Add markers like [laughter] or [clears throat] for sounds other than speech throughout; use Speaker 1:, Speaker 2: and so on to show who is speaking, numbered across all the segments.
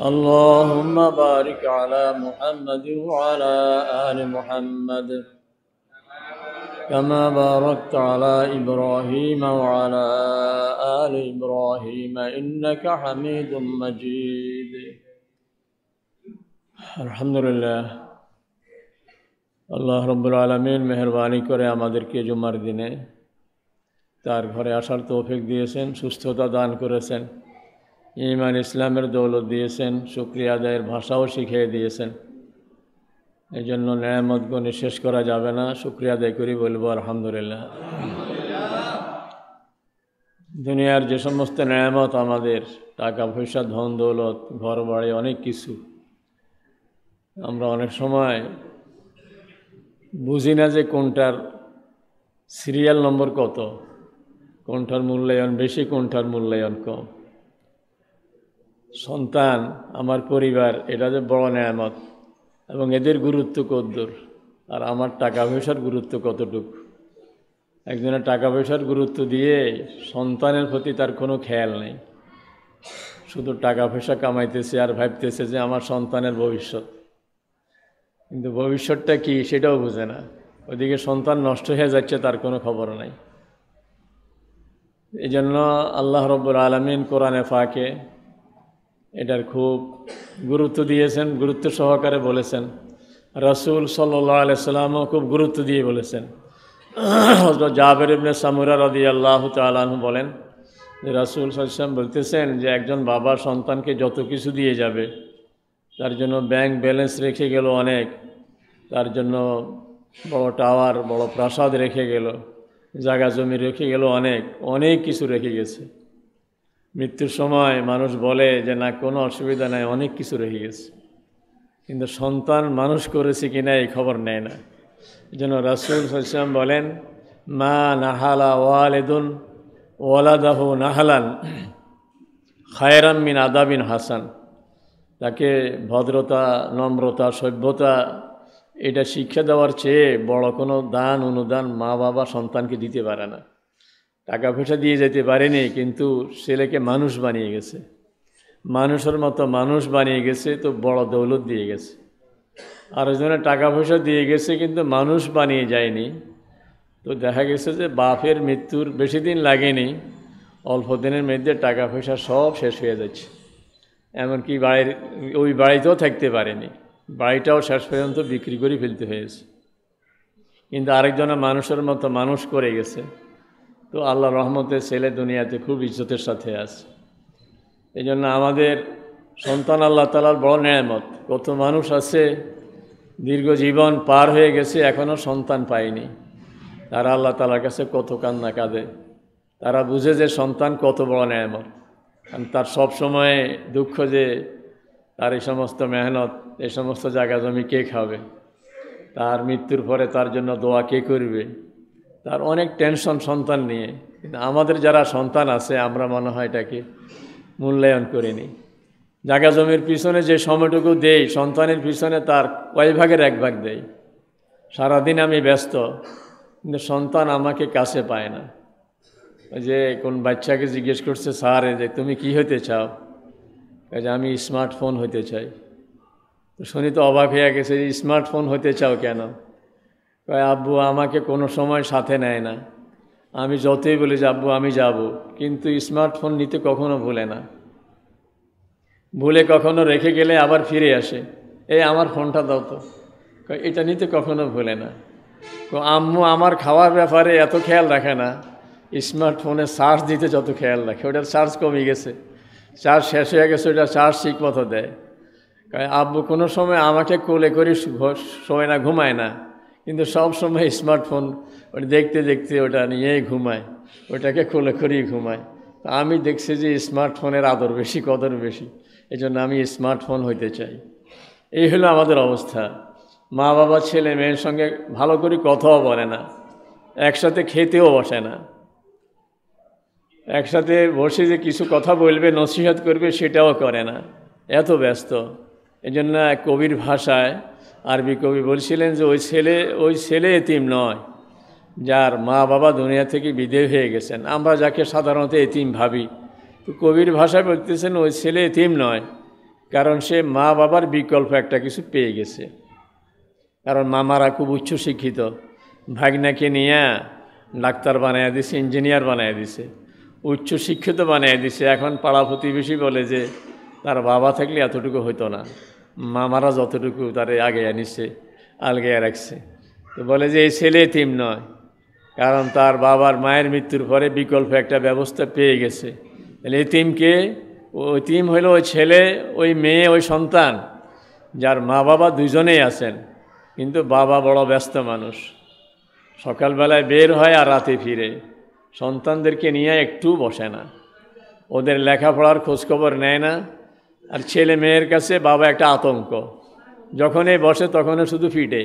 Speaker 1: اللهم بارك على محمد وعلى آل محمد كما باركت على إبراهيم وعلى آل إبراهيم إنك حميد مجيد الحمد لله আল্লাহ রব্বুল আলমিন মেহরবানি করে আমাদেরকে জুমার দিনে তার ঘরে আসার তৌফিক দিয়েছেন সুস্থতা দান করেছেন ইমান ইসলামের দৌলত দিয়েছেন শুক্রিয়া আদায়ের ভাষাও শিখিয়ে দিয়েছেন এই জন্য গুণে শেষ করা যাবে না শুক্রিয়া আদায় করি বলবো আলহামদুলিল্লাহ দুনিয়ার যে সমস্ত ন্যায়ামত আমাদের টাকা পয়সা ধন দৌলত ঘর বাড়ি অনেক কিছু আমরা অনেক সময় বুঝি না যে কোনটার সিরিয়াল নম্বর কত কোনটার মূল্যায়ন বেশি কোনটার মূল্যায়ন কম সন্তান আমার পরিবার এটা যে বড় নেয়ামত এবং এদের গুরুত্ব কদ্দূর আর আমার টাকা পয়সার গুরুত্ব কতটুকু একজনের টাকা পয়সার গুরুত্ব দিয়ে সন্তানের প্রতি তার কোনো খেয়াল নেই শুধু টাকা পয়সা কামাইতেছে আর ভাবতেছে যে আমার সন্তানের ভবিষ্যৎ কিন্তু ভবিষ্যৎটা কি সেটাও বোঝে না ওদিকে সন্তান নষ্ট হয়ে যাচ্ছে তার কোনো খবর নাই এই জন্য আল্লাহ রব্বুল আলমিন কোরআনে ফাঁকে এটার খুব গুরুত্ব দিয়েছেন গুরুত্ব সহকারে বলেছেন রসুল সাল্লাহ আলাইসাল্লামও খুব গুরুত্ব দিয়ে বলেছেন হজরত জাবের ইবনে সামুরা রদি আল্লাহ তালু বলেন যে রাসুল সাল্লাম বলতেছেন যে একজন বাবা সন্তানকে যত কিছু দিয়ে যাবে তার জন্য ব্যাংক ব্যালেন্স রেখে গেল অনেক তার জন্য বড় টাওয়ার বড় প্রাসাদ রেখে গেল জায়গা জমি রেখে গেল অনেক অনেক কিছু রেখে গেছে মৃত্যুর সময় মানুষ বলে যে না কোনো অসুবিধা নাই অনেক কিছু রয়ে গেছে কিন্তু সন্তান মানুষ করেছে কি না এই খবর নেয় না যেন রাসুল সাম বলেন মা নাহালা ওয়ালেদুন ওয়ালাদাহ নাহালান খায়রাম মিন আদাবিন হাসান তাকে ভদ্রতা নম্রতা সভ্যতা এটা শিক্ষা দেওয়ার চেয়ে বড় কোনো দান অনুদান মা বাবা সন্তানকে দিতে পারে না টাকা পয়সা দিয়ে যেতে পারেনি কিন্তু ছেলেকে মানুষ বানিয়ে গেছে মানুষের মতো মানুষ বানিয়ে গেছে তো বড় দৌলত দিয়ে গেছে আর আরেকজনের টাকা পয়সা দিয়ে গেছে কিন্তু মানুষ বানিয়ে যায়নি তো দেখা গেছে যে বাপের মৃত্যুর বেশি দিন লাগেনি অল্প দিনের মধ্যে টাকা পয়সা সব শেষ হয়ে যাচ্ছে এমনকি বাড়ির ওই বাড়িতেও থাকতে পারেনি বাড়িটাও শেষ পর্যন্ত বিক্রি করে ফেলতে হয়েছে কিন্তু আরেকজনের মানুষের মতো মানুষ করে গেছে তো আল্লাহ রহমতের ছেলে দুনিয়াতে খুব ইজ্জতের সাথে আছে এই জন্য আমাদের সন্তান আল্লাহ তালার বড় নেয়ামত কত মানুষ আছে দীর্ঘ জীবন পার হয়ে গেছে এখনও সন্তান পায়নি তারা আল্লাহ তালার কাছে কত কান্না কাঁদে তারা বুঝে যে সন্তান কত বড় নেয়ামত কারণ তার সব সময়ে দুঃখ যে তার এই সমস্ত মেহনত এই সমস্ত জায়গা জমি কে খাবে তার মৃত্যুর পরে তার জন্য দোয়া কে করবে তার অনেক টেনশন সন্তান নিয়ে কিন্তু আমাদের যারা সন্তান আছে আমরা মনে হয় এটাকে মূল্যায়ন করিনি জায়গা জমির পিছনে যে সময়টুকু দেই সন্তানের পিছনে তার কয় ভাগের এক ভাগ দেই সারাদিন আমি ব্যস্ত কিন্তু সন্তান আমাকে কাছে পায় না যে কোন বাচ্চাকে জিজ্ঞেস করছে স্যার যে তুমি কি হতে চাও যে আমি স্মার্টফোন হতে চাই তো শুনি তো অবাক হয়ে গেছে স্মার্টফোন হতে চাও কেন কয় আব্বু আমাকে কোনো সময় সাথে নেয় না আমি যতই বলি যে আব্বু আমি যাব কিন্তু স্মার্টফোন নিতে কখনো ভুলে না ভুলে কখনো রেখে গেলে আবার ফিরে আসে এই আমার ফোনটা দাও তো এটা নিতে কখনো ভুলে না আম্মু আমার খাওয়ার ব্যাপারে এত খেয়াল রাখে না স্মার্টফোনে চার্জ দিতে যত খেয়াল রাখে ওটার চার্জ কমে গেছে চার্জ শেষ হয়ে গেছে ওটা চার্জ ঠিক মতো দেয় আব্বু কোনো সময় আমাকে কোলে করে শোয় না ঘুমায় না কিন্তু সবসময় স্মার্টফোন ওটা দেখতে দেখতে ওটা নিয়েই ঘুমায় ওটাকে খোলে খড়িয়ে ঘুমায় আমি দেখছি যে স্মার্টফোনের আদর বেশি কদর বেশি এই জন্য আমি স্মার্টফোন হইতে চাই এই হলো আমাদের অবস্থা মা বাবা ছেলে মেয়ের সঙ্গে ভালো করে কথাও বলে না একসাথে খেতেও বসে না একসাথে বসে যে কিছু কথা বলবে নসিহত করবে সেটাও করে না এত ব্যস্ত এজন্য কবির ভাষায় আরবি কবি বলছিলেন যে ওই ছেলে ওই ছেলে এতিম নয় যার মা বাবা দুনিয়া থেকে বিদেয় হয়ে গেছেন আমরা যাকে সাধারণত এতিম ভাবি তো কবির ভাষায় বলতেছেন ওই ছেলে এতিম নয় কারণ সে মা বাবার বিকল্প একটা কিছু পেয়ে গেছে কারণ মামারা খুব উচ্চশিক্ষিত ভাগনাকে নিয়ে ডাক্তার বানায় দিছে ইঞ্জিনিয়ার বানায় দিছে উচ্চশিক্ষিত বানায় দিছে এখন পাড়া প্রতিবেশী বলে যে তার বাবা থাকলে এতটুকু হইতো না মামারা যতটুকু তারে আগে আনিছে আলগে রাখছে তো বলে যে এই ছেলে তিম নয় কারণ তার বাবার মায়ের মৃত্যুর পরে বিকল্প একটা ব্যবস্থা পেয়ে গেছে তাহলে তিমকে ওই তিম হলো ওই ছেলে ওই মেয়ে ওই সন্তান যার মা বাবা দুজনেই আছেন কিন্তু বাবা বড় ব্যস্ত মানুষ সকালবেলায় বের হয় আর রাতে ফিরে সন্তানদেরকে নিয়ে একটু বসে না ওদের লেখাপড়ার খোঁজখবর নেয় না আর ছেলে মেয়ের কাছে বাবা একটা আতঙ্ক যখনই বসে তখনও শুধু ফিটে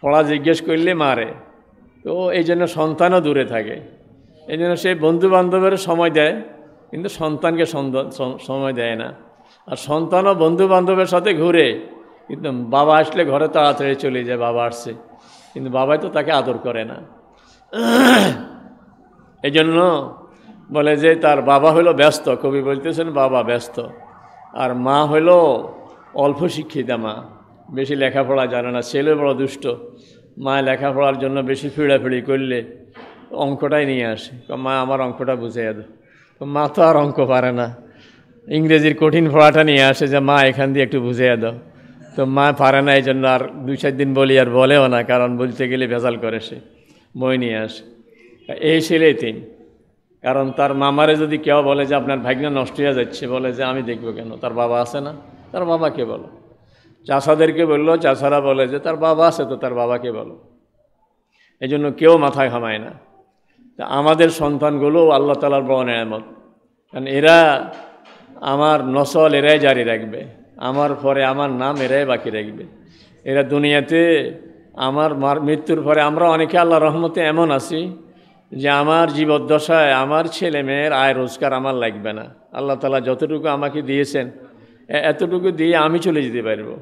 Speaker 1: পড়া জিজ্ঞেস করলে মারে তো এই জন্য সন্তানও দূরে থাকে এই জন্য সে বন্ধুবান্ধবের সময় দেয় কিন্তু সন্তানকে সময় দেয় না আর সন্তানও বন্ধুবান্ধবের সাথে ঘুরে কিন্তু বাবা আসলে ঘরে তাড়াতাড়ি চলে যায় বাবা আসছে কিন্তু বাবাই তো তাকে আদর করে না এই জন্য বলে যে তার বাবা হলো ব্যস্ত কবি বলতেছেন বাবা ব্যস্ত আর মা হইল অল্প শিক্ষিতা মা বেশি লেখাপড়া জানে না ছেলে বড় দুষ্ট মা লেখাপড়ার জন্য বেশি ফিড়াফিড়ি করলে অঙ্কটাই নিয়ে আসে মা আমার অঙ্কটা বুঝে যাবে তো মা তো আর অঙ্ক পারে না ইংরেজির কঠিন পড়াটা নিয়ে আসে যে মা এখান দিয়ে একটু বুঝে দাও তো মা পারে না এই জন্য আর দুই চার দিন বলি আর বলেও না কারণ বলতে গেলে ভেজাল করে সে বই নিয়ে আসে এই ছেলে তিন কারণ তার মামারে যদি কেউ বলে যে আপনার ভাগ্না নষ্ট হয়ে যাচ্ছে বলে যে আমি দেখবো কেন তার বাবা আছে না তার বাবাকে বলো চাষাদেরকে বললো চাষারা বলে যে তার বাবা আছে তো তার বাবাকে বলো এই জন্য কেউ মাথায় হামায় না তা আমাদের সন্তানগুলো আল্লাহ তালার বড় নেয়ামত কারণ এরা আমার নসল এরাই জারি রাখবে আমার পরে আমার নাম এরাই বাকি রাখবে এরা দুনিয়াতে আমার মার মৃত্যুর পরে আমরা অনেকে আল্লাহ রহমতে এমন আছি যে আমার জীবদ্দশায় আমার ছেলে মেয়ের আয় রোজগার আমার লাগবে না আল্লাহ তালা যতটুকু আমাকে দিয়েছেন এতটুকু দিয়ে আমি চলে যেতে পারবো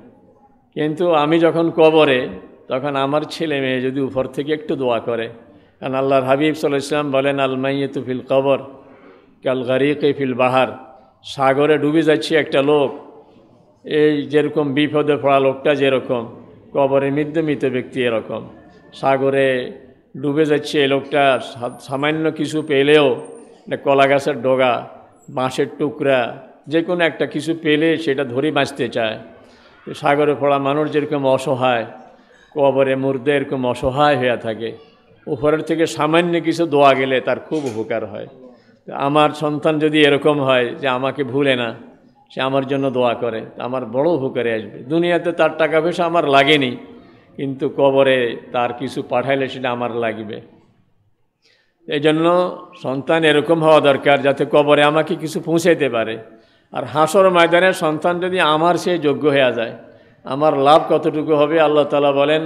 Speaker 1: কিন্তু আমি যখন কবরে তখন আমার ছেলে মেয়ে যদি উপর থেকে একটু দোয়া করে কারণ আল্লাহর হাবিব সাল ইসলাম বলেন তু ফিল কবর কাল গারিকে ফিল বাহার সাগরে ডুবে যাচ্ছে একটা লোক এই যেরকম বিপদে পড়া লোকটা যেরকম কবরে মৃদ্যমিত ব্যক্তি এরকম সাগরে ডুবে যাচ্ছে এ লোকটা সামান্য কিছু পেলেও মানে কলা গাছের ডগা বাঁশের টুকরা যে কোনো একটা কিছু পেলে সেটা ধরে বাঁচতে চায় সাগরে পড়া মানুষ যেরকম অসহায় কবরে মুর্দে এরকম অসহায় হয়ে থাকে উপরের থেকে সামান্য কিছু দোয়া গেলে তার খুব উপকার হয় আমার সন্তান যদি এরকম হয় যে আমাকে ভুলে না সে আমার জন্য দোয়া করে আমার বড় উপকারে আসবে দুনিয়াতে তার টাকা পয়সা আমার লাগেনি কিন্তু কবরে তার কিছু পাঠাইলে সেটা আমার লাগবে এই জন্য সন্তান এরকম হওয়া দরকার যাতে কবরে আমাকে কিছু পৌঁছাইতে পারে আর হাঁসর ময়দানে সন্তান যদি আমার সে যোগ্য হয়ে যায় আমার লাভ কতটুকু হবে আল্লাহ তালা বলেন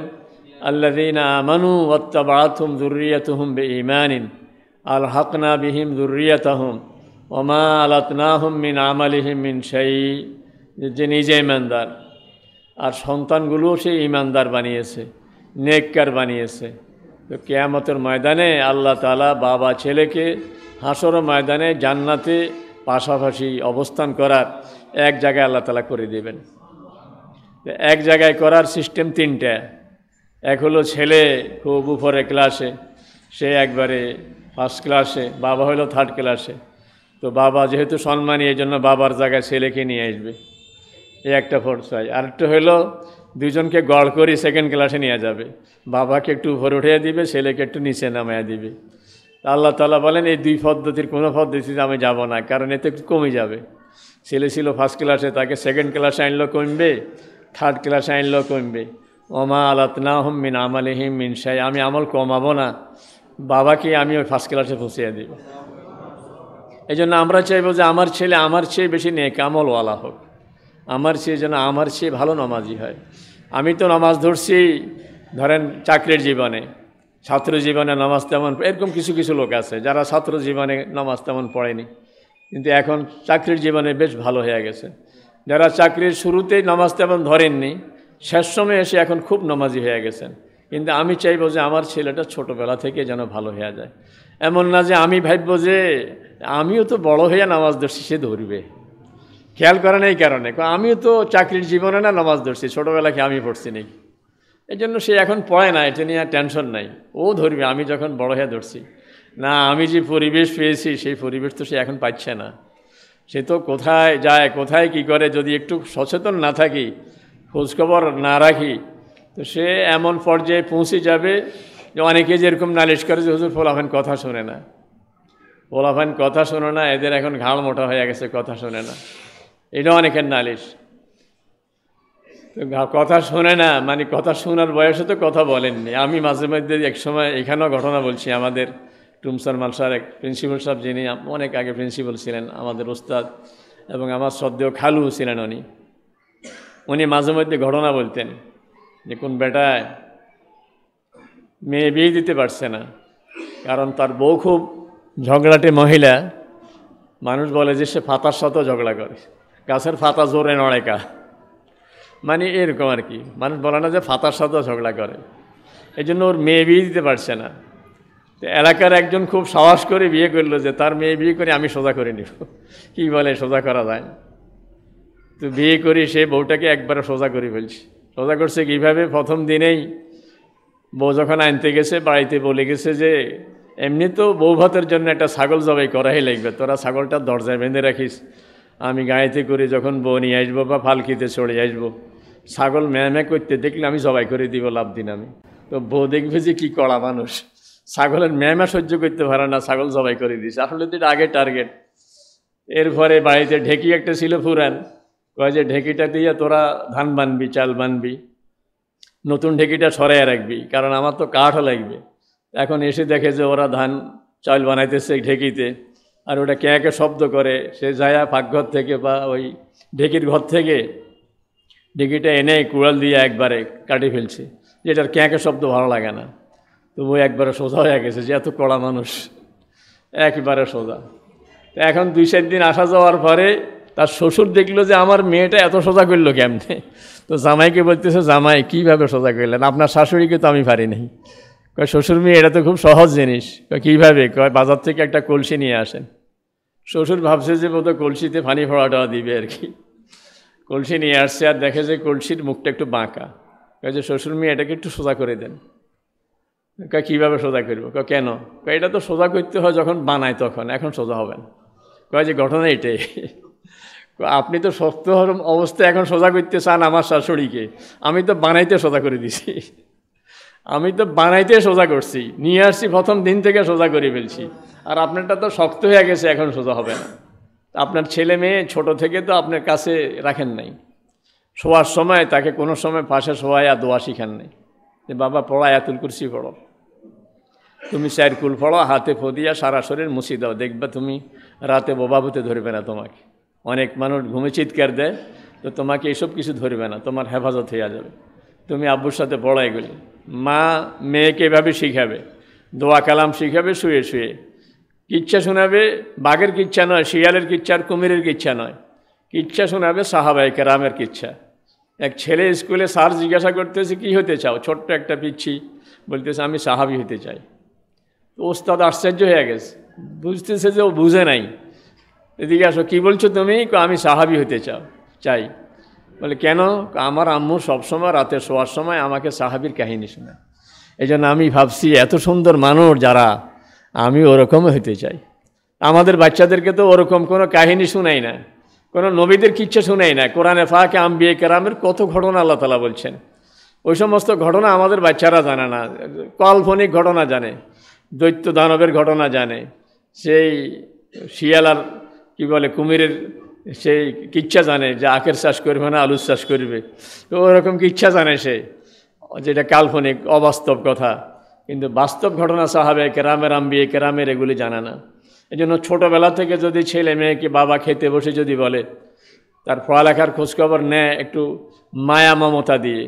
Speaker 1: আল্লাদিনা আমানু ওত্তাবাথুম দুর্রিয়াতহুম বে ইমানিন আল হকনা বিহিম তাহম ওমা হুম মিন আমালিহিম মিন সেই যে নিজে ইমানদার আর সন্তানগুলোও সে ইমানদার বানিয়েছে নেককার বানিয়েছে তো কেয়ামতের ময়দানে আল্লাহ তালা বাবা ছেলেকে হাসর ময়দানে জান্নাতে পাশাপাশি অবস্থান করার এক জায়গায় আল্লাহ তালা করে দেবেন এক জায়গায় করার সিস্টেম তিনটা এক হলো ছেলে খুব উপরে ক্লাসে সে একবারে ফার্স্ট ক্লাসে বাবা হলো থার্ড ক্লাসে তো বাবা যেহেতু সম্মানী এই জন্য বাবার জায়গায় ছেলেকে নিয়ে আসবে এই একটা ফোর্স হয় একটা হইলো দুজনকে গড় করে সেকেন্ড ক্লাসে নিয়ে যাবে বাবাকে একটু উপরে উঠিয়ে দিবে ছেলেকে একটু নিচে নামাইয়া দিবে আল্লাহ তালা বলেন এই দুই পদ্ধতির কোনো পদ্ধতিতে আমি যাব না কারণ এতে একটু কমে যাবে ছেলে ছিল ফার্স্ট ক্লাসে তাকে সেকেন্ড ক্লাসে আনলো কমবে থার্ড ক্লাসে আনলো কমবে ওমা আলাতনা হম মিন হিম মিন সাই আমি আমল কমাবো না বাবাকে আমি ওই ফার্স্ট ক্লাসে পৌঁছিয়ে দিব এই জন্য আমরা চাইব যে আমার ছেলে আমার চেয়ে বেশি নেক আমলওয়ালা হোক আমার চেয়ে যেন আমার চেয়ে ভালো নামাজি হয় আমি তো নামাজ ধরছি ধরেন চাকরির জীবনে ছাত্র জীবনে নামাজ তেমন এরকম কিছু কিছু লোক আছে যারা ছাত্র জীবনে নামাজ তেমন পড়েনি কিন্তু এখন চাকরির জীবনে বেশ ভালো হয়ে গেছে যারা চাকরির শুরুতেই নামাজ তেমন ধরেননি শেষ সময় এসে এখন খুব নামাজি হয়ে গেছেন কিন্তু আমি চাইব যে আমার ছেলেটা ছোটোবেলা থেকে যেন ভালো হয়ে যায় এমন না যে আমি ভাবব যে আমিও তো বড় হয়ে নামাজ ধরছি সে ধরবে খেয়াল করেন এই কারণে আমিও তো চাকরির জীবনে না নামাজ ধরছি ছোটোবেলা কি আমি পড়ছি নেই এই জন্য সে এখন পড়ে না এটা নিয়ে টেনশন নাই ও ধরবে আমি যখন বড় হয়ে ধরছি না আমি যে পরিবেশ পেয়েছি সেই পরিবেশ তো সে এখন পাচ্ছে না সে তো কোথায় যায় কোথায় কি করে যদি একটু সচেতন না থাকি খোঁজখবর না রাখি তো সে এমন পর্যায়ে পৌঁছে যাবে যে অনেকে যেরকম নালিশ করে যে হুজুর ফোলাফান কথা শোনে না ফোলাফান কথা শোনে না এদের এখন ঘাল মোটা হয়ে গেছে কথা শোনে না এটা অনেকের নালিশ কথা শোনে না মানে কথা শোনার বয়সে তো কথা বলেননি আমি মাঝে মধ্যে এক সময় এখানেও ঘটনা বলছি আমাদের টুমসার মালসার এক প্রিন্সিপাল সাহেব যিনি অনেক আগে প্রিন্সিপাল ছিলেন আমাদের ওস্তাদ এবং আমার শ্রদ্ধেয় খালু ছিলেন উনি উনি মাঝে মধ্যে ঘটনা বলতেন যে কোন বেটায় মেয়ে বিয়ে দিতে পারছে না কারণ তার বউ খুব ঝগড়াটে মহিলা মানুষ বলে যে সে ফাতার সাথেও ঝগড়া করে গাছের ফাতা জোরে নড়েকা মানে এরকম আর কি মানুষ বলে না যে ফাতার সাথে ঝগড়া করে এই জন্য ওর মেয়ে বিয়ে দিতে পারছে না এলাকার একজন খুব সাহস করে বিয়ে করলো যে তার মেয়ে বিয়ে করে আমি সোজা করে নিব কি বলে সোজা করা যায় তো বিয়ে করে সে বউটাকে একবারে সোজা করে ফেলছে সোজা করছে কীভাবে প্রথম দিনেই বউ যখন আনতে গেছে বাড়িতে বলে গেছে যে এমনি তো বউ ভাতের জন্য একটা ছাগল জবাই করাই লাগবে তোরা ছাগলটা দরজায় বেঁধে রাখিস আমি গাঁয়েতে করে যখন বউ নিয়ে আসবো বা ফালকিতে চড়ে আসবো ছাগল ম্যামে করতে দেখলে আমি জবাই করে দিব লাভ দিন আমি তো বউ দেখবে যে কী কড়া মানুষ ছাগলের ম্যামা সহ্য করতে পারে না ছাগল জবাই করে দিয়েছে আসলে তো আগে টার্গেট এরপরে বাড়িতে ঢেঁকি একটা ছিল ফুরান কয় যে ঢেঁকিটা দিয়ে তোরা ধান বানবি চাল বানবি নতুন ঢেঁকিটা সরাই রাখবি কারণ আমার তো কাঠও লাগবে এখন এসে দেখে যে ওরা ধান চাল বানাইতেছে ঢেঁকিতে আর ওটা ক্যাঁকে শব্দ করে সে যায়া পাকঘর থেকে বা ওই ঢেকির ঘর থেকে ঢেকিটা এনে কুড়াল দিয়ে একবারে কাটি ফেলছে যেটার ক্যাঁকে শব্দ ভালো লাগে না তবু একবারে সোজা হয়ে গেছে যে এত কড়া মানুষ একবারে সোজা তো এখন দুই চার দিন আসা যাওয়ার পরে তার শ্বশুর দেখলো যে আমার মেয়েটা এত সোজা করলো কেমনে তো জামাইকে বলতেছে জামাই কীভাবে সোজা করলেন আপনার শাশুড়িকে তো আমি পারি নাই কয় শ্বশুর মেয়ে এটা তো খুব সহজ জিনিস কীভাবে কয় বাজার থেকে একটা কলসি নিয়ে আসেন শ্বশুর ভাবছে যে বোধহয় কলসিতে পানি ভরাটা দিবে আর কি কলসি নিয়ে আসছে আর দেখে যে কলসির মুখটা একটু বাঁকা যে শ্বশুর মেয়ে এটাকে একটু সোজা করে দেন কা কীভাবে সোজা করব ক কেন এটা তো সোজা করতে হয় যখন বানায় তখন এখন সোজা হবেন না কয় যে ঘটনা এটাই আপনি তো শক্ত অবস্থায় এখন সোজা করতে চান আমার শাশুড়িকে আমি তো বানাইতে সোজা করে দিছি আমি তো বানাইতে সোজা করছি নিয়ে আসছি প্রথম দিন থেকে সোজা করে ফেলছি আর আপনারটা তো শক্ত হয়ে গেছে এখন সোজা হবে না আপনার ছেলে মেয়ে ছোট থেকে তো আপনার কাছে রাখেন নাই শোয়ার সময় তাকে কোনো সময় পাশে শোয়ায় আর দোয়া শিখান নাই যে বাবা পড়া এতুল কুরসি পড়ো তুমি স্যার কুল পড়ো হাতে ফদিয়া সারা শরীর মুছি দাও দেখবে তুমি রাতে বোবাবুতে ধরবে না তোমাকে অনেক মানুষ ঘুমে চিৎকার দেয় তো তোমাকে এসব কিছু ধরবে না তোমার হেফাজত হয়ে যাবে তুমি আব্বুর সাথে পড়াই গেলে মা মেয়েকে এভাবে শিখাবে দোয়া কালাম শিখাবে শুয়ে শুয়ে কিচ্ছা শোনাবে বাঘের কিচ্ছা নয় শিয়ালের কিচ্ছা আর কুমিরের কিচ্ছা নয় কিচ্ছা শোনাবে সাহাবাই কেরামের কিচ্ছা এক ছেলে স্কুলে স্যার জিজ্ঞাসা করতেছে কি হতে চাও ছোট্ট একটা পিচ্ছি বলতেছে আমি সাহাবি হতে চাই তো ওস্তাদ আশ্চর্য হয়ে গেছে বুঝতেছে যে ও বুঝে নাই এদিকে আসো কী বলছো তুমি আমি সাহাবি হতে চাও চাই বলে কেন আমার আম্মু সবসময় রাতে শোয়ার সময় আমাকে সাহাবির কাহিনী শোনায় এই আমি ভাবছি এত সুন্দর মানুষ যারা আমি ওরকম হইতে চাই আমাদের বাচ্চাদেরকে তো ওরকম কোনো কাহিনী শুনাই না কোনো নবীদের কিচ্ছা শুনাই না কোরআনে ফাঁকে আম্বিয়ে কেরামের কত ঘটনা আল্লাহ তালা বলছেন ওই সমস্ত ঘটনা আমাদের বাচ্চারা জানে না কাল্পনিক ঘটনা জানে দৈত্য দানবের ঘটনা জানে সেই শিয়াল আর বলে কুমিরের সেই কিচ্ছা জানে যে আখের চাষ করবে না আলুর চাষ করবে তো ওরকম কিচ্ছা জানে সে যেটা কাল্পনিক অবাস্তব কথা কিন্তু বাস্তব ঘটনা সাহাবে কেরামের আম্বিয়ে কেরামের এগুলি জানে না এই জন্য ছোটোবেলা থেকে যদি ছেলে মেয়েকে বাবা খেতে বসে যদি বলে তার পড়ালেখার খোঁজখবর নেয় একটু মায়া মমতা দিয়ে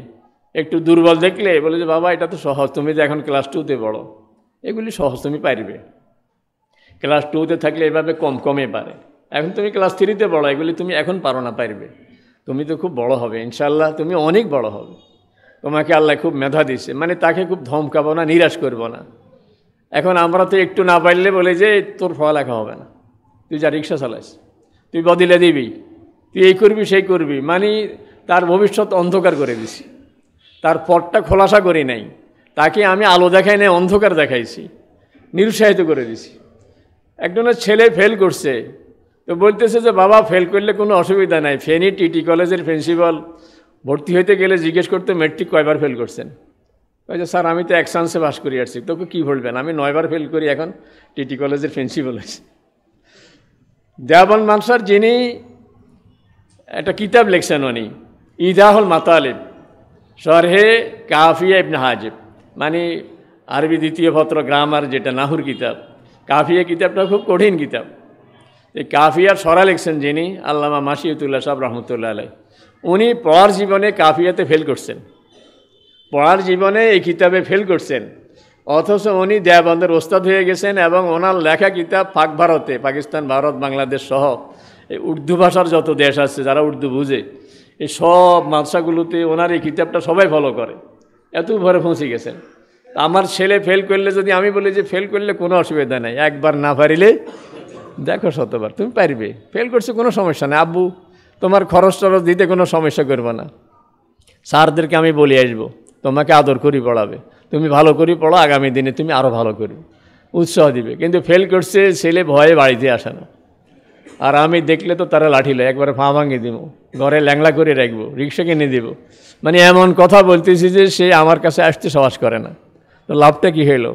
Speaker 1: একটু দুর্বল দেখলে বলে যে বাবা এটা তো সহজ তুমি তো এখন ক্লাস টুতে বড়ো এগুলি সহজ তুমি পারবে ক্লাস টুতে থাকলে এভাবে কম কমে পারে এখন তুমি ক্লাস থ্রিতে বড়ো এগুলি তুমি এখন পারো না পারবে তুমি তো খুব বড় হবে ইনশাল্লাহ তুমি অনেক বড় হবে তোমাকে আল্লাহ খুব মেধা দিছে মানে তাকে খুব ধমকাবো না নিরাশ করবো না এখন আমরা তো একটু না পারলে বলে যে তোর লেখা হবে না তুই যা রিক্সা চালাস তুই বদলে দিবি তুই এই করবি সেই করবি মানে তার ভবিষ্যৎ অন্ধকার করে দিছি তার পথটা খোলাসা করি নাই তাকে আমি আলো দেখাই নাই অন্ধকার দেখাইছি নিরুৎসাহিত করে দিছি একজনের ছেলে ফেল করছে তো বলতেছে যে বাবা ফেল করলে কোনো অসুবিধা নাই ফেনি টিটি কলেজের প্রিন্সিপাল ভর্তি হইতে গেলে জিজ্ঞেস করতে মেট্রিক কয়বার ফেল করছেন যে স্যার আমি তো এক চান্সে বাস করি আসছি তোকে কী বলবেন আমি নয়বার ফেল করি এখন টিটি কলেজের প্রিন্সিপাল হয়েছি দেওয়াবন মানসার যিনি একটা কিতাব লিখছেন উনি ইদাহুল মাতালিব সরহে কাফিয়া ইবনে হাজিব মানে আরবি দ্বিতীয় ভত্র গ্রামার যেটা নাহুর কিতাব কাফিয়া কিতাবটা খুব কঠিন কিতাব এই কাফিয়ার সরা লিখছেন যিনি আল্লামা মাসিউতুল্লাহ সাহ রহমতুল্লাহ আলাই উনি পড়ার জীবনে কাফিয়াতে ফেল করছেন পড়ার জীবনে এই কিতাবে ফেল করছেন অথচ উনি দেয়াবন্দের ওস্তাদ হয়ে গেছেন এবং ওনার লেখা কিতাব পাক ভারতে পাকিস্তান ভারত বাংলাদেশ সহ এই উর্দু ভাষার যত দেশ আছে যারা উর্দু বুঝে এই সব মাদশাগুলোতে ওনার এই কিতাবটা সবাই ফলো করে এত ভরে পৌঁছে গেছেন আমার ছেলে ফেল করলে যদি আমি বলি যে ফেল করলে কোনো অসুবিধা নেই একবার না পারিলে দেখো শতবার তুমি পারবে ফেল করছো কোনো সমস্যা নেই আব্বু তোমার খরচ টরচ দিতে কোনো সমস্যা করবে না স্যারদেরকে আমি বলে আসবো তোমাকে আদর করি পড়াবে তুমি ভালো করি পড়ো আগামী দিনে তুমি আরও ভালো করবে উৎসাহ দিবে কিন্তু ফেল করছে ছেলে ভয়ে বাড়িতে আসে না আর আমি দেখলে তো তারা লাঠি লয় একবারে ফা ভাঙে দিব ঘরে ল্যাংলা করে রাখবো রিক্সা কিনে দিব মানে এমন কথা বলতেছি যে সে আমার কাছে আসতে সাহস করে না তো লাভটা কী হলো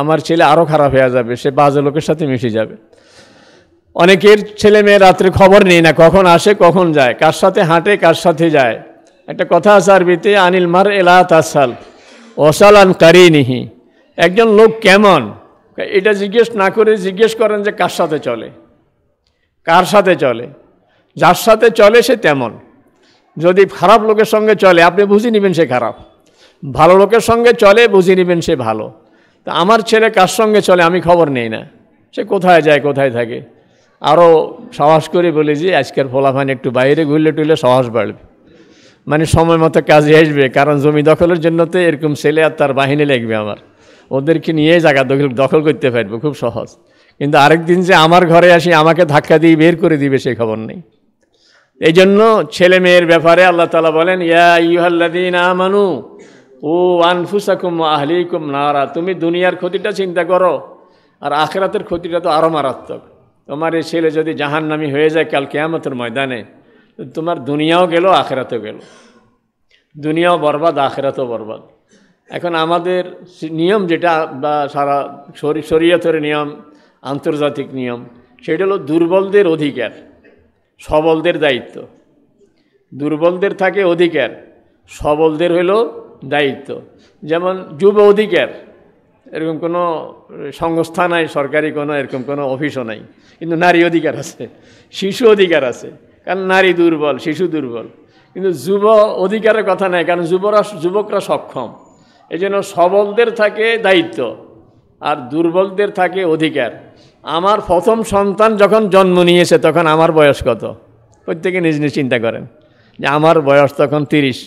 Speaker 1: আমার ছেলে আরও খারাপ হয়ে যাবে সে বাজে লোকের সাথে মিশে যাবে অনেকের ছেলে মেয়ে রাত্রে খবর নেই না কখন আসে কখন যায় কার সাথে হাঁটে কার সাথে যায় একটা কথা আছে আরবিতে আনিল মার এলা তাসাল অসালান নিহি একজন লোক কেমন এটা জিজ্ঞেস না করে জিজ্ঞেস করেন যে কার সাথে চলে কার সাথে চলে যার সাথে চলে সে তেমন যদি খারাপ লোকের সঙ্গে চলে আপনি বুঝে নেবেন সে খারাপ ভালো লোকের সঙ্গে চলে বুঝে নেবেন সে ভালো তা আমার ছেলে কার সঙ্গে চলে আমি খবর নেই না সে কোথায় যায় কোথায় থাকে আরও সাহস করে বলি যে আজকের ফলাফান একটু বাইরে ঘুরলে টুলে সাহস বাড়বে মানে সময় মতো কাজে আসবে কারণ জমি দখলের জন্য তো এরকম ছেলে আর তার বাহিনী লাগবে আমার ওদেরকে নিয়ে জায়গা দখল দখল করতে পারবো খুব সহজ কিন্তু আরেকদিন যে আমার ঘরে আসি আমাকে ধাক্কা দিয়ে বের করে দিবে সেই খবর নেই এই জন্য ছেলে মেয়ের ব্যাপারে আল্লাহ তালা বলেন ইয়া ইউহাল্লাদিন আমানু ও আনফুসাকুম আহলিকুম নারা তুমি দুনিয়ার ক্ষতিটা চিন্তা করো আর আখেরাতের ক্ষতিটা তো আরও মারাত্মক তোমার এই ছেলে যদি নামি হয়ে যায় কাল কেয়ামতের ময়দানে তোমার দুনিয়াও গেল আখেরাতেও গেল দুনিয়াও বরবাদ আখেরাতেও বরবাদ এখন আমাদের নিয়ম যেটা বা সারা শরীয়তের নিয়ম আন্তর্জাতিক নিয়ম সেটা হলো দুর্বলদের অধিকার সবলদের দায়িত্ব দুর্বলদের থাকে অধিকার সবলদের হলো দায়িত্ব যেমন যুব অধিকার এরকম কোনো সংস্থা নাই সরকারি কোনো এরকম কোনো অফিসও নাই কিন্তু নারী অধিকার আছে শিশু অধিকার আছে কারণ নারী দুর্বল শিশু দুর্বল কিন্তু যুব অধিকারের কথা নাই কারণ যুবরা যুবকরা সক্ষম এই জন্য সবলদের থাকে দায়িত্ব আর দুর্বলদের থাকে অধিকার আমার প্রথম সন্তান যখন জন্ম নিয়েছে তখন আমার বয়স কত প্রত্যেকে নিজ নিজ চিন্তা করেন যে আমার বয়স তখন তিরিশ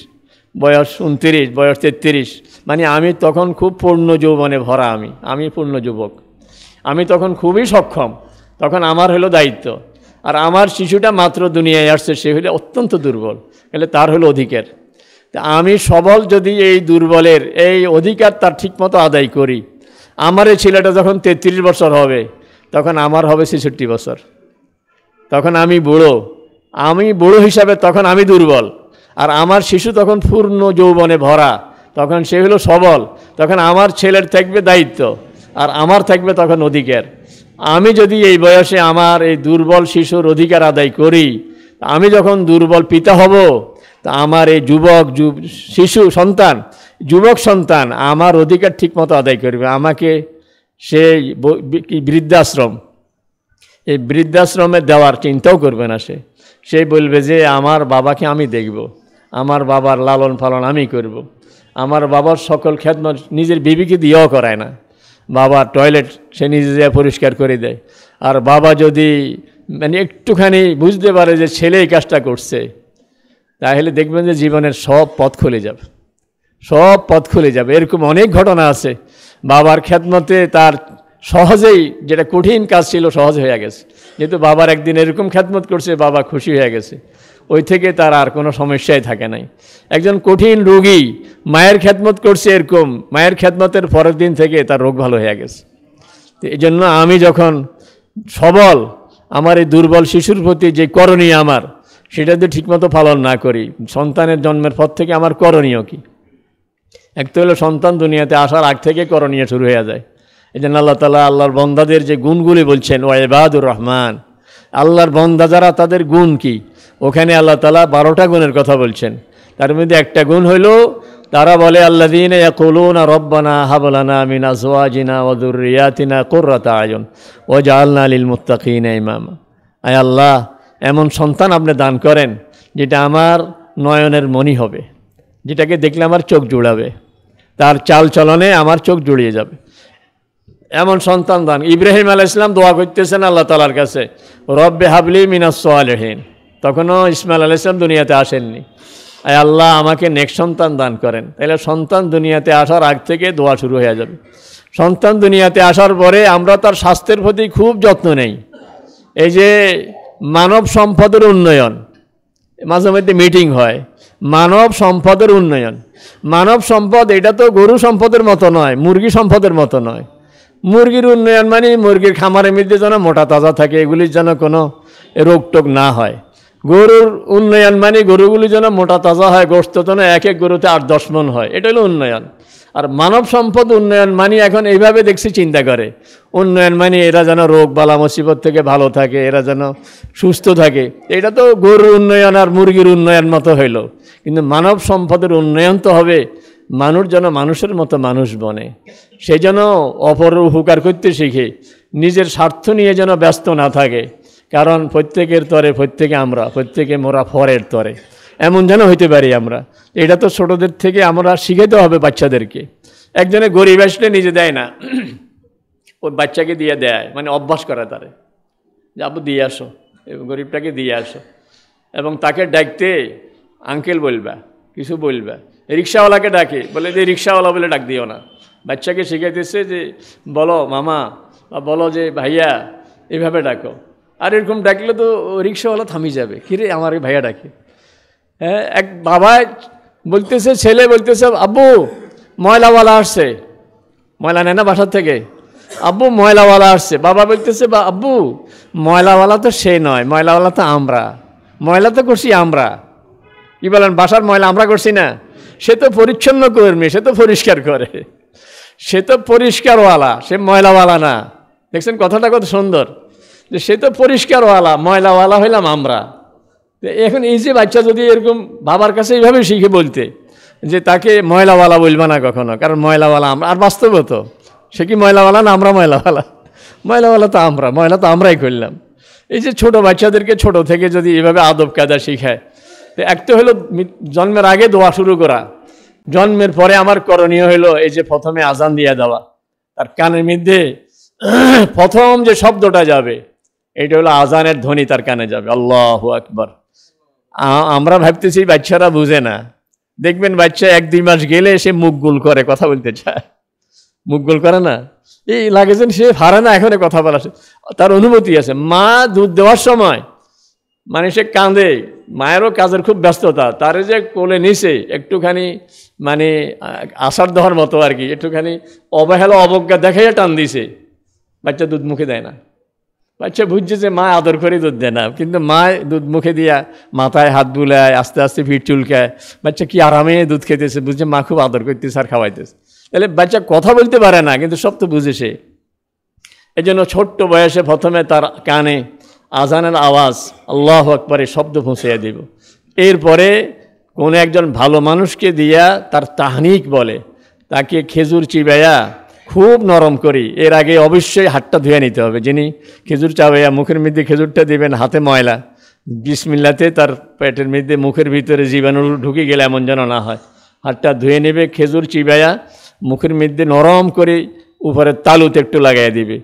Speaker 1: বয়স উনত্রিশ বয়স তেত্রিশ মানে আমি তখন খুব পূর্ণ যৌবনে ভরা আমি আমি পূর্ণ যুবক আমি তখন খুবই সক্ষম তখন আমার হলো দায়িত্ব আর আমার শিশুটা মাত্র দুনিয়ায় আসছে সে হলে অত্যন্ত দুর্বল তাহলে তার হলো অধিকার তা আমি সবল যদি এই দুর্বলের এই অধিকার তার ঠিকমতো আদায় করি আমার এই ছেলেটা যখন তেত্রিশ বছর হবে তখন আমার হবে ছেষট্টি বছর তখন আমি বুড়ো আমি বুড়ো হিসাবে তখন আমি দুর্বল আর আমার শিশু তখন পূর্ণ যৌবনে ভরা তখন সে হলো সবল তখন আমার ছেলের থাকবে দায়িত্ব আর আমার থাকবে তখন অধিকার আমি যদি এই বয়সে আমার এই দুর্বল শিশুর অধিকার আদায় করি আমি যখন দুর্বল পিতা হব তা আমার এই যুবক শিশু সন্তান যুবক সন্তান আমার অধিকার ঠিকমতো আদায় করবে আমাকে সে বৃদ্ধাশ্রম এই বৃদ্ধাশ্রমে দেওয়ার চিন্তাও করবে না সে সেই বলবে যে আমার বাবাকে আমি দেখব আমার বাবার লালন পালন আমি করব। আমার বাবার সকল খ্যাতমত নিজের বিবিকে দিয়েও করায় না বাবার টয়লেট সে নিজে যা পরিষ্কার করে দেয় আর বাবা যদি মানে একটুখানি বুঝতে পারে যে ছেলে এই কাজটা করছে তাহলে দেখবেন যে জীবনের সব পথ খুলে যাবে সব পথ খুলে যাবে এরকম অনেক ঘটনা আছে বাবার খ্যাতমতে তার সহজেই যেটা কঠিন কাজ ছিল সহজ হয়ে গেছে যেহেতু বাবার একদিন এরকম খ্যাতমত করছে বাবা খুশি হয়ে গেছে ওই থেকে তার আর কোনো সমস্যাই থাকে নাই একজন কঠিন রোগী মায়ের খ্যাতমত করছে এরকম মায়ের খ্যাতমতের পরের দিন থেকে তার রোগ ভালো হয়ে গেছে এই জন্য আমি যখন সবল আমার এই দুর্বল শিশুর প্রতি যে করণীয় আমার সেটা যদি ঠিকমতো পালন না করি সন্তানের জন্মের পর থেকে আমার করণীয় কি এক তো হলো সন্তান দুনিয়াতে আসার আগ থেকে করণীয় শুরু হয়ে যায় এই জন্য আল্লাহ তালা আল্লাহর বন্দাদের যে গুণগুলি বলছেন ওয়াইবাদুর রহমান আল্লাহর বন্দা যারা তাদের গুণ কী ওখানে আল্লাহ তালা বারোটা গুণের কথা বলছেন তার মধ্যে একটা গুণ হইল তারা বলে আল্লা দিন না রব্বানা হাবলানা মিনা জোয়াজিনা ওদুর রিয়াতিনা কোর্রাতা আয়ন ও জালনা আলিল মুত্তাকিন ইমামা আয় আল্লাহ এমন সন্তান আপনি দান করেন যেটা আমার নয়নের মনি হবে যেটাকে দেখলে আমার চোখ জুড়াবে তার চাল চলনে আমার চোখ জুড়িয়ে যাবে এমন সন্তান দান ইব্রাহিম আলাহ ইসলাম দোয়া করতেছেন আল্লাহ তালার কাছে রব্বে হাবলি মিনাস সোয়ালহীন তখনও ইসমাইল ইসলাম দুনিয়াতে আসেননি আর আল্লাহ আমাকে নেক সন্তান দান করেন তাহলে সন্তান দুনিয়াতে আসার আগ থেকে দোয়া শুরু হয়ে যাবে সন্তান দুনিয়াতে আসার পরে আমরা তার স্বাস্থ্যের প্রতি খুব যত্ন নেই এই যে মানব সম্পদের উন্নয়ন মাঝে মধ্যে মিটিং হয় মানব সম্পদের উন্নয়ন মানব সম্পদ এটা তো গরু সম্পদের মতো নয় মুরগি সম্পদের মতো নয় মুরগির উন্নয়ন মানে মুরগির খামারের মধ্যে যেন মোটা তাজা থাকে এগুলির যেন কোনো রোগ টোগ না হয় গরুর উন্নয়ন মানে গরুগুলি যেন মোটা তাজা হয় গোস্ত যেন এক এক গরুতে আট দশ মন হয় এটা হলো উন্নয়ন আর মানব সম্পদ উন্নয়ন মানে এখন এইভাবে দেখছি চিন্তা করে উন্নয়ন মানে এরা যেন রোগ বালা মুসিবত থেকে ভালো থাকে এরা যেন সুস্থ থাকে এটা তো গরুর উন্নয়ন আর মুরগির উন্নয়ন মতো হইল কিন্তু মানব সম্পদের উন্নয়ন তো হবে মানুষ যেন মানুষের মতো মানুষ বনে সে যেন অপর উপকার করতে শিখে নিজের স্বার্থ নিয়ে যেন ব্যস্ত না থাকে কারণ প্রত্যেকের তরে প্রত্যেকে আমরা প্রত্যেকে মোরা ফরের তরে এমন যেন হইতে পারি আমরা এটা তো ছোটদের থেকে আমরা শিখাইতে হবে বাচ্চাদেরকে একজনে গরিব আসলে নিজে দেয় না ওই বাচ্চাকে দিয়ে দেয় মানে অভ্যাস করে তারে যে আপু দিয়ে আসো গরিবটাকে দিয়ে আসো এবং তাকে ডাকতে আঙ্কেল বলবা কিছু বলবা রিক্সাওয়ালাকে ডাকে বলে যে রিক্সাওয়ালা বলে ডাক দিও না বাচ্চাকে শিখাইতেছে যে বলো মামা বা বলো যে ভাইয়া এভাবে ডাকো আর এরকম ডাকলে তো রিক্সাওয়ালা থামিয়ে যাবে কিরে আমার ভাইয়া ডাকে হ্যাঁ এক বাবা বলতেছে ছেলে বলতেছে আব্বু ময়লাওয়ালা আসছে ময়লা নেয় না বাসার থেকে আব্বু ময়লাওয়ালা আসছে বাবা বলতেছে বা আব্বু ময়লাওয়ালা তো সে নয় ময়লাওয়ালা তো আমরা ময়লা তো করছি আমরা কি বলেন বাসার ময়লা আমরা করছি না সে তো পরিচ্ছন্ন কর্মী সে তো পরিষ্কার করে সে তো পরিষ্কারওয়ালা সে ময়লাওয়ালা না দেখছেন কথাটা কত সুন্দর যে সে তো পরিষ্কারওয়ালা ময়লাওয়ালা হইলাম আমরা এখন এই যে বাচ্চা যদি এরকম বাবার কাছে এইভাবে শিখে বলতে যে তাকে ময়লাওয়ালা বলবে না কখনো কারণ ময়লাওয়ালা আমরা আর বাস্তবত সে কি ময়লাওয়ালা না আমরা ময়লাওয়ালা ময়লাওয়ালা তো আমরা ময়লা তো আমরাই করলাম এই যে ছোট বাচ্চাদেরকে ছোট থেকে যদি এভাবে আদব কায়দা শিখায় তো এক তো হলো জন্মের আগে দোয়া শুরু করা জন্মের পরে আমার করণীয় হলো এই যে প্রথমে আজান দিয়ে দেওয়া তার কানের মধ্যে [clears throat] প্রথম যে শব্দটা যাবে এটা হলো আজানের ধ্বনি তার কানে যাবে আল্লাহ আকবর আমরা ভাবতেছি বাচ্চারা বুঝে না দেখবেন বাচ্চা এক দুই মাস গেলে সে মুখ গুল করে কথা বলতে চায় মুখ গোল করে না এই লাগেছেন সে হারে না এখন কথা বলা তার অনুমতি আছে মা দুধ দেওয়ার সময় মানে সে কাঁদে মায়েরও কাজের খুব ব্যস্ততা তার যে কোলে নিছে একটুখানি মানে আসার দেওয়ার মতো আর কি একটুখানি অবহেলা অবজ্ঞা দেখাইয়া টান দিছে বাচ্চা দুধ মুখে দেয় না বাচ্চা বুঝছে যে মা আদর করে দুধ দেয় না কিন্তু মা দুধ মুখে দিয়া মাথায় হাত বুলায় আস্তে আস্তে ভিড় চুলকায় বাচ্চা কি আরামে দুধ খেতেছে বুঝছে মা খুব আদর করতেছে আর খাওয়াইতেছে তাহলে বাচ্চা কথা বলতে পারে না কিন্তু সব তো বুঝে সে এই জন্য ছোট্ট বয়সে প্রথমে তার কানে আজানের আওয়াজ আল্লাহ আকবরে শব্দ পৌঁছাইয়া দিব এরপরে কোনো একজন ভালো মানুষকে দিয়া তার তাহনিক বলে তাকে খেজুর চিবাইয়া খুব নরম করি এর আগে অবশ্যই হাতটা ধুয়ে নিতে হবে যিনি খেজুর চাবাইয়া মুখের মধ্যে খেজুরটা দিবেন হাতে ময়লা বিসমিল্লাতে তার পেটের মধ্যে মুখের ভিতরে জীবাণু ঢুকে গেলে এমন যেন না হয় হাতটা ধুয়ে নেবে খেজুর চিবাইয়া মুখের মধ্যে নরম করে উপরে তালুতে একটু লাগাই দিবে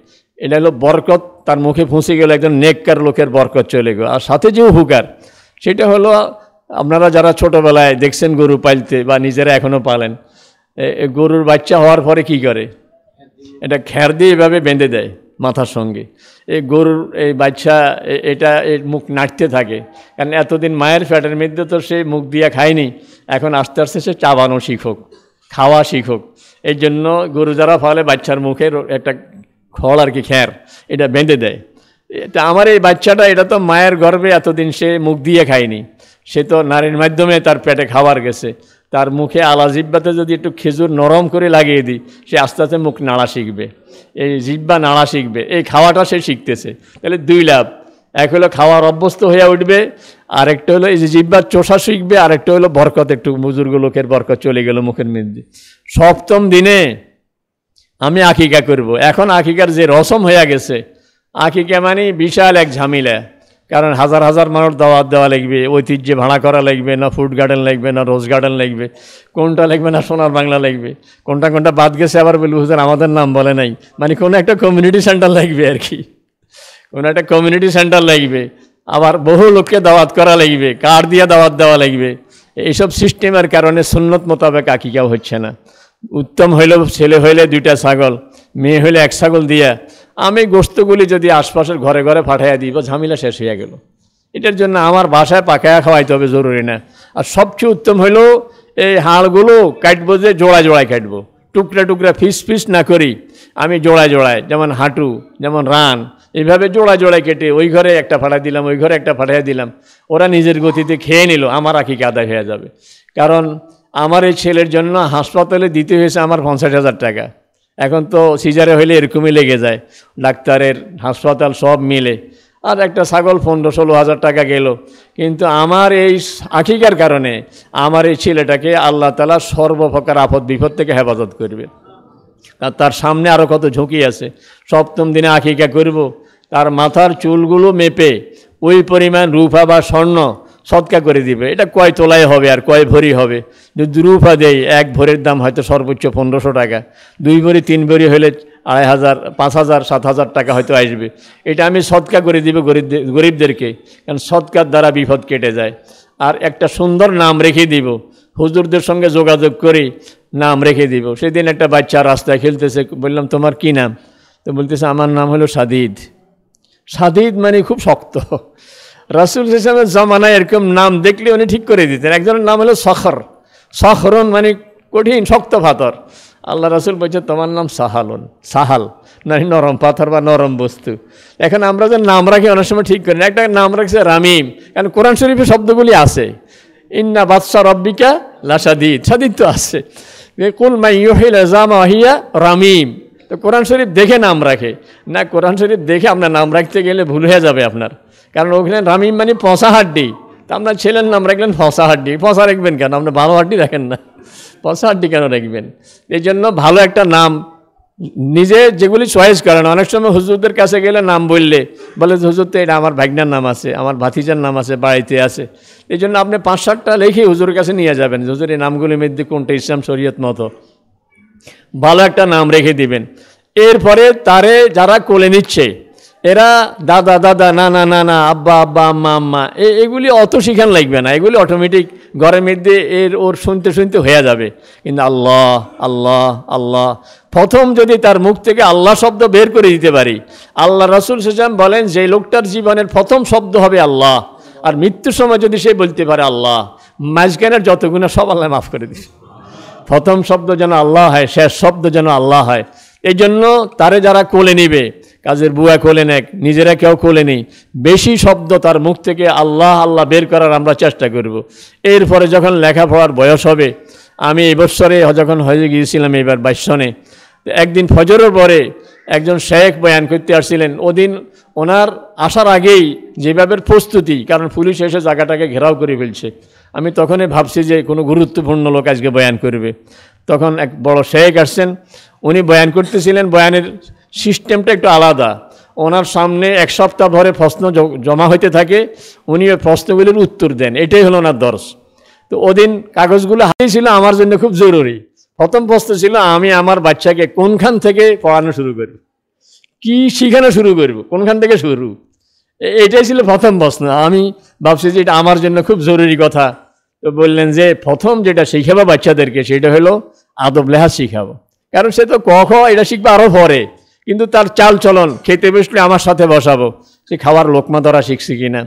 Speaker 1: এটা হলো বরকত তার মুখে ফুঁসে গেল একজন নেককার লোকের বরকত চলে গেল আর সাথে যে উপকার সেটা হলো আপনারা যারা ছোটোবেলায় দেখছেন গরু পালতে বা নিজেরা এখনও পালেন গরুর বাচ্চা হওয়ার পরে কি করে এটা খ্যার দিয়ে এভাবে বেঁধে দেয় মাথার সঙ্গে এই গরুর এই বাচ্চা এটা এর মুখ নাড়তে থাকে কারণ এতদিন মায়ের ফ্যাটের মধ্যে তো সে মুখ দিয়ে খায়নি এখন আস্তে আস্তে সে চাবানো শিখুক খাওয়া শিখুক এই জন্য গরু যারা ফলে বাচ্চার মুখের একটা খড় আর কি খ্যার এটা বেঁধে দেয় তা আমার এই বাচ্চাটা এটা তো মায়ের গর্বে এতদিন সে মুখ দিয়ে খায়নি সে তো নারীর মাধ্যমে তার পেটে খাবার গেছে তার মুখে আলা জিব্বাতে যদি একটু খেজুর নরম করে লাগিয়ে দিই সে আস্তে আস্তে মুখ নাড়া শিখবে এই জিব্বা নাড়া শিখবে এই খাওয়াটা সে শিখতেছে তাহলে দুই লাভ এক হলো খাওয়ার অভ্যস্ত হয়ে উঠবে আরেকটা হলো এই যে জিব্বার চোষা শিখবে আরেকটা হলো বরকত একটু বুজুর্গ লোকের বরকত চলে গেল মুখের মধ্যে সপ্তম দিনে আমি আকিকা করব। এখন আকিকার যে রসম হয়ে গেছে আকিকা মানে বিশাল এক ঝামেলা কারণ হাজার হাজার মানুষ দাওয়াত দেওয়া লাগবে ঐতিহ্যে ভাড়া করা লাগবে না ফুড গার্ডেন লাগবে না রোজ গার্ডেন লাগবে কোনটা লাগবে না সোনার বাংলা লাগবে কোনটা কোনটা বাদ গেছে আবার বলি হুজার আমাদের নাম বলে নাই মানে কোনো একটা কমিউনিটি সেন্টার লাগবে আর কি কোনো একটা কমিউনিটি সেন্টার লাগবে আবার বহু লোককে দাওয়াত করা লাগবে কার দিয়ে দাওয়াত দেওয়া লাগবে এইসব সিস্টেমের কারণে সুন্নত মোতাবেক আকিকাও হচ্ছে না উত্তম হইলে ছেলে হইলে দুইটা ছাগল মেয়ে হইলে এক ছাগল দিয়া আমি গোস্তগুলি যদি আশপাশের ঘরে ঘরে পাঠাইয়া দিব ঝামেলা শেষ হইয়া গেল এটার জন্য আমার বাসায় পাকায়া খাওয়াইতে হবে জরুরি না আর সবচেয়ে উত্তম হইল এই হাড়গুলো কাটবো যে জোড়া জোড়ায় কাটবো টুকরা টুকরা ফিস ফিস না করি আমি জোড়ায় জোড়ায় যেমন হাঁটু যেমন রান এইভাবে জোড়া জোড়ায় কেটে ওই ঘরে একটা ফাটাই দিলাম ওই ঘরে একটা ফাটাই দিলাম ওরা নিজের গতিতে খেয়ে নিল আমার আঁকি আদায় হয়ে যাবে কারণ আমার এই ছেলের জন্য হাসপাতালে দিতে হয়েছে আমার পঞ্চাশ হাজার টাকা এখন তো সিজারে হইলে এরকমই লেগে যায় ডাক্তারের হাসপাতাল সব মিলে আর একটা ছাগল পনেরো ষোলো হাজার টাকা গেল কিন্তু আমার এই আকিকার কারণে আমার এই ছেলেটাকে আল্লাহ তালা সর্বপ্রকার আপদ বিপদ থেকে হেফাজত করবে আর তার সামনে আরও কত ঝুঁকি আছে সপ্তম দিনে আখিকা করব তার মাথার চুলগুলো মেপে ওই পরিমাণ রূপা বা স্বর্ণ সৎকা করে দিবে এটা কয় তোলাই হবে আর কয় ভরি হবে যদি দুরুফা দেয় এক ভরের দাম হয়তো সর্বোচ্চ পনেরোশো টাকা দুই ভরি তিন ভরি হলে আড়াই হাজার পাঁচ হাজার সাত হাজার টাকা হয়তো আসবে এটা আমি সৎকা করে দিব গরিব গরিবদেরকে কারণ সৎকার দ্বারা বিপদ কেটে যায় আর একটা সুন্দর নাম রেখে দিব হুজুরদের সঙ্গে যোগাযোগ করে নাম রেখে দিব সেদিন একটা বাচ্চা রাস্তায় খেলতেছে বললাম তোমার কি নাম তো বলতেছে আমার নাম হলো সাদিদ সাদিদ মানে খুব শক্ত রাসুল হিসামের জমানা এরকম নাম দেখলে উনি ঠিক করে দিতেন একজনের নাম হলো সখর সখরন মানে কঠিন শক্ত পাথর আল্লাহ রাসুল বলছে তোমার নাম সাহালন সাহাল না মানে নরম পাথর বা নরম বস্তু এখন আমরা যে নাম রাখি অনেক সময় ঠিক করি না একটা নাম রাখছে রামিম কারণ কোরআন শরীফের শব্দগুলি আছে ইন্না বাদশা রব্বিকা লাসাদিদ সাদিদ তো আছে কুল মাই ইউহিল জামা হিয়া রামিম তো কোরআন শরীফ দেখে নাম রাখে না কোরআন শরীফ দেখে আপনার নাম রাখতে গেলে ভুল হয়ে যাবে আপনার কারণ ওখানে রামিম মানে ফসা হাড্ডি তা আপনার ছেলের নাম রাখলেন ফসা হাড্ডি ফসা রাখবেন কেন আপনি ভালো হাড্ডি রাখেন না ফসা হাড্ডি কেন রাখবেন এই জন্য ভালো একটা নাম নিজে যেগুলি চয়েস করেন অনেক সময় হুজুরদের কাছে গেলে নাম বললে বলে হুজুর তো এটা আমার ভাগ্নার নাম আছে আমার ভাতিজার নাম আছে বাড়িতে আছে এই জন্য আপনি পাঁচ সাতটা লিখে হুজুরের কাছে নিয়ে যাবেন হুজুর এই নামগুলির মধ্যে কোনটা ইসলাম শরীয়ত মতো ভালো একটা নাম রেখে দিবেন এরপরে তারে যারা কোলে নিচ্ছে এরা দাদা দাদা না না না না আব্বা আব্বা আম্মা আম্মা এগুলি অত শিখান লাগবে না এগুলি অটোমেটিক ঘরের মধ্যে এর ওর শুনতে শুনতে হয়ে যাবে কিন্তু আল্লাহ আল্লাহ আল্লাহ প্রথম যদি তার মুখ থেকে আল্লাহ শব্দ বের করে দিতে পারি আল্লাহ রসুল সুসান বলেন যে লোকটার জীবনের প্রথম শব্দ হবে আল্লাহ আর মৃত্যুর সময় যদি সে বলতে পারে আল্লাহ মাঝখানের যত গুণা সব আল্লাহ মাফ করে দিস প্রথম শব্দ যেন আল্লাহ হয় শেষ শব্দ যেন আল্লাহ হয় এই জন্য তারে যারা কোলে নিবে কাজের বুয়া খোলেন এক নিজেরা কেউ খোলে নেই বেশি শব্দ তার মুখ থেকে আল্লাহ আল্লাহ বের করার আমরা চেষ্টা করব। এরপরে যখন লেখাপড়ার বয়স হবে আমি এই বৎসরে যখন হয়ে গিয়েছিলাম এবার বাইশ একদিন ফজরের পরে একজন শেখ বয়ান করতে আসছিলেন ওদিন ওনার আসার আগেই যেভাবে প্রস্তুতি কারণ পুলিশ এসে জায়গাটাকে ঘেরাও করে ফেলছে আমি তখনই ভাবছি যে কোনো গুরুত্বপূর্ণ লোক আজকে বয়ান করবে তখন এক বড় শেখ আসছেন উনি বয়ান করতেছিলেন বয়ানের সিস্টেমটা একটু আলাদা ওনার সামনে এক সপ্তাহ ধরে প্রশ্ন জমা হইতে থাকে উনি ওই প্রশ্নগুলির উত্তর দেন এটাই হলো ওনার দর্শ তো ওদিন কাগজগুলো হারিয়েছিল ছিল আমার জন্য খুব জরুরি প্রথম প্রশ্ন ছিল আমি আমার বাচ্চাকে কোনখান থেকে পড়ানো শুরু করব কি শিখানো শুরু করব কোনখান থেকে শুরু এটাই ছিল প্রথম প্রশ্ন আমি ভাবছি যে এটা আমার জন্য খুব জরুরি কথা তো বললেন যে প্রথম যেটা শিখাবো বাচ্চাদেরকে সেটা হলো আদব লেহা শিখাবো কারণ সে তো কখন এটা শিখবে আরও পরে কিন্তু তার চাল চলন খেতে বসলে আমার সাথে বসাবো সে খাওয়ার লোকমা ধরা শিখছে না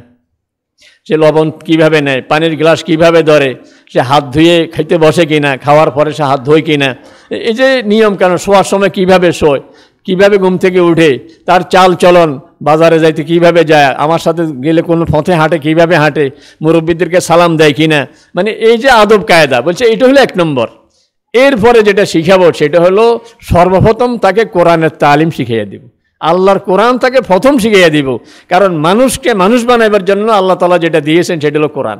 Speaker 1: সে লবণ কিভাবে নেয় পানির গ্লাস কিভাবে ধরে সে হাত ধুয়ে খাইতে বসে কিনা খাওয়ার পরে সে হাত ধোয় কিনা এই যে নিয়ম কেন শোয়ার সময় কিভাবে শোয় কিভাবে ঘুম থেকে উঠে তার চাল চলন বাজারে যাইতে কিভাবে যায় আমার সাথে গেলে কোনো পথে হাঁটে কিভাবে হাঁটে মুরব্বীদেরকে সালাম দেয় কিনা মানে এই যে আদব কায়দা বলছে এটা হলো এক নম্বর এরপরে যেটা শিখাবো সেটা হলো সর্বপ্রথম তাকে কোরআনের তালিম শিখিয়ে দিব আল্লাহর কোরআন তাকে প্রথম শিখিয়ে দিব কারণ মানুষকে মানুষ বানাইবার জন্য আল্লাহ তালা যেটা দিয়েছেন সেটা হলো কোরআন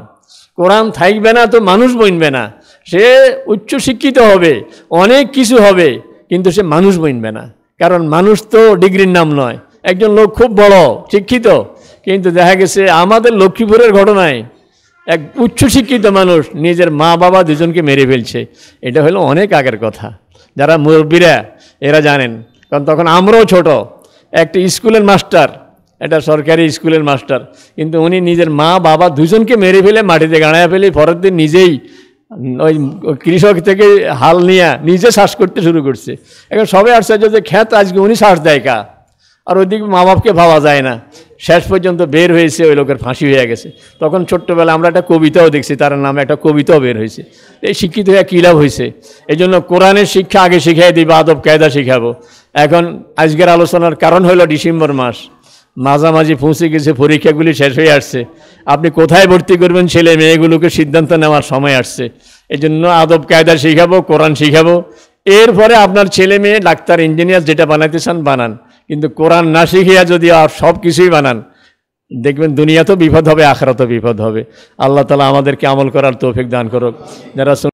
Speaker 1: কোরআন থাকবে না তো মানুষ বইনবে না সে উচ্চ শিক্ষিত হবে অনেক কিছু হবে কিন্তু সে মানুষ বইনবে না কারণ মানুষ তো ডিগ্রির নাম নয় একজন লোক খুব বড় শিক্ষিত কিন্তু দেখা গেছে আমাদের লক্ষ্মীপুরের ঘটনায় এক উচ্চশিক্ষিত মানুষ নিজের মা বাবা দুজনকে মেরে ফেলছে এটা হলো অনেক আগের কথা যারা মুরব্বীরা এরা জানেন কারণ তখন আমরাও ছোট একটি স্কুলের মাস্টার এটা সরকারি স্কুলের মাস্টার কিন্তু উনি নিজের মা বাবা দুজনকে মেরে ফেলে মাটিতে গাঁড়ায় ফেলে পরের দিন নিজেই ওই কৃষক থেকে হাল নিয়ে নিজে শ্বাস করতে শুরু করছে এখন সবাই আশ্চর্য যে খ্যাত আজকে উনি শ্বাস দেয় কা আর ওইদিকে মা বাপকে ভাবা যায় না শেষ পর্যন্ত বের হয়েছে ওই লোকের ফাঁসি হয়ে গেছে তখন ছোট্টবেলা আমরা একটা কবিতাও দেখছি তার নামে একটা কবিতাও বের হয়েছে এই শিক্ষিত হয়ে কী লাভ হয়েছে এই জন্য কোরআনের শিক্ষা আগে শিখাই দিই বা আদব কায়দা শিখাবো এখন আজকের আলোচনার কারণ হলো ডিসেম্বর মাস মাঝামাঝি পৌঁছে গেছে পরীক্ষাগুলি শেষ হয়ে আসছে আপনি কোথায় ভর্তি করবেন ছেলে মেয়েগুলোকে সিদ্ধান্ত নেওয়ার সময় আসছে এই জন্য আদব কায়দা শিখাবো কোরআন শিখাবো এরপরে আপনার ছেলে মেয়ে ডাক্তার ইঞ্জিনিয়ার যেটা বানাতে চান বানান কিন্তু কোরআন না শিখিয়া যদি আর সব কিছুই বানান দেখবেন দুনিয়া তো বিপদ হবে আখরা তো বিপদ হবে আল্লাহ তালা আমাদেরকে আমল করার তৌফিক দান করুক যারা